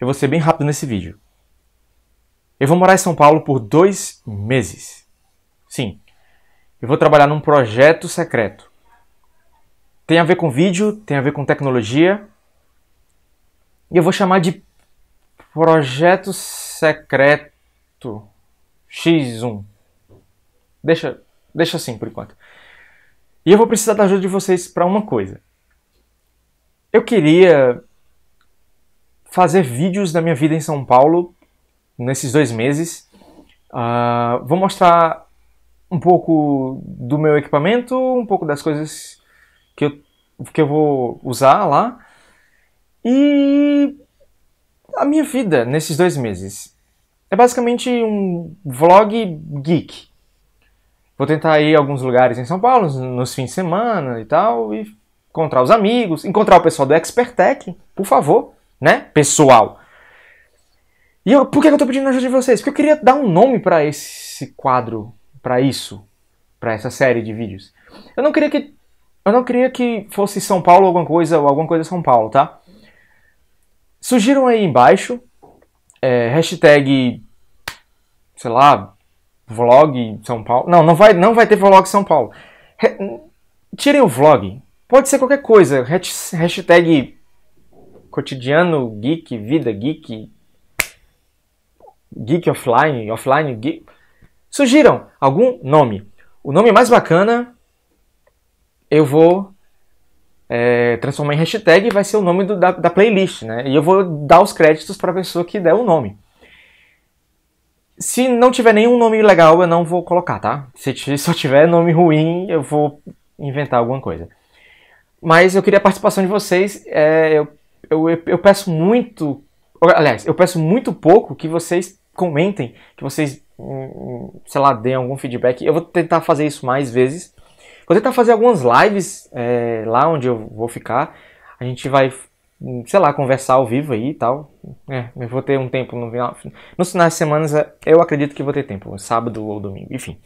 Eu vou ser bem rápido nesse vídeo. Eu vou morar em São Paulo por dois meses. Sim, eu vou trabalhar num projeto secreto. Tem a ver com vídeo, tem a ver com tecnologia. E eu vou chamar de projeto secreto X1. Deixa, deixa assim por enquanto. E eu vou precisar da ajuda de vocês para uma coisa. Eu queria fazer vídeos da minha vida em São Paulo nesses dois meses. Uh, vou mostrar um pouco do meu equipamento, um pouco das coisas que eu, que eu vou usar lá e a minha vida nesses dois meses. É basicamente um vlog geek. Vou tentar ir a alguns lugares em São Paulo nos fins de semana e tal, e encontrar os amigos, encontrar o pessoal do Expertec, por favor né? Pessoal. E eu, por que eu estou pedindo ajuda de vocês? Porque eu queria dar um nome para esse quadro, para isso, para essa série de vídeos. Eu não queria que eu não queria que fosse São Paulo alguma coisa ou alguma coisa São Paulo, tá? Sugiram aí embaixo é, hashtag sei lá vlog São Paulo. Não, não vai não vai ter vlog São Paulo. Re, tirem o vlog. Pode ser qualquer coisa. Hashtag cotidiano geek, vida geek, geek offline, offline geek. Surgiram algum nome. O nome mais bacana eu vou é, transformar em hashtag e vai ser o nome do, da, da, playlist, né? E eu vou dar os créditos para a pessoa que der o nome. Se não tiver nenhum nome legal, eu não vou colocar, tá? Se só tiver nome ruim, eu vou inventar alguma coisa. Mas eu queria a participação de vocês. É, eu eu, eu peço muito. Aliás, eu peço muito pouco que vocês comentem, que vocês, hum, hum, sei lá, deem algum feedback. Eu vou tentar fazer isso mais vezes. Vou tentar fazer algumas lives é, lá onde eu vou ficar. A gente vai, hum, sei lá, conversar ao vivo aí e tal. É, eu vou ter um tempo no final. Nos finais de semanas eu acredito que vou ter tempo, sábado ou domingo, enfim.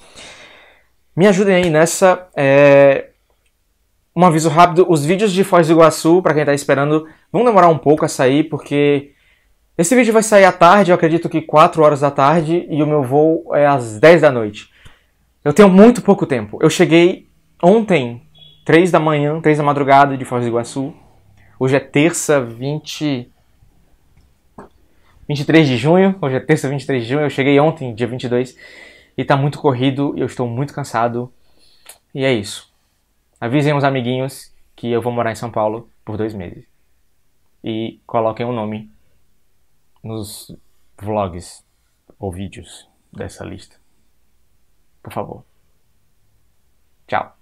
Me ajudem aí nessa. É, um aviso rápido, os vídeos de Foz do Iguaçu, para quem tá esperando, vão demorar um pouco a sair, porque esse vídeo vai sair à tarde, eu acredito que 4 horas da tarde, e o meu voo é às 10 da noite. Eu tenho muito pouco tempo. Eu cheguei ontem, 3 da manhã, 3 da madrugada de Foz do Iguaçu. Hoje é terça, 20... 23 de junho. Hoje é terça, 23 de junho. Eu cheguei ontem, dia 22, e tá muito corrido, e eu estou muito cansado. E é isso avisem os amiguinhos que eu vou morar em São Paulo por dois meses. E coloquem o um nome nos vlogs ou vídeos dessa lista. Por favor. Tchau.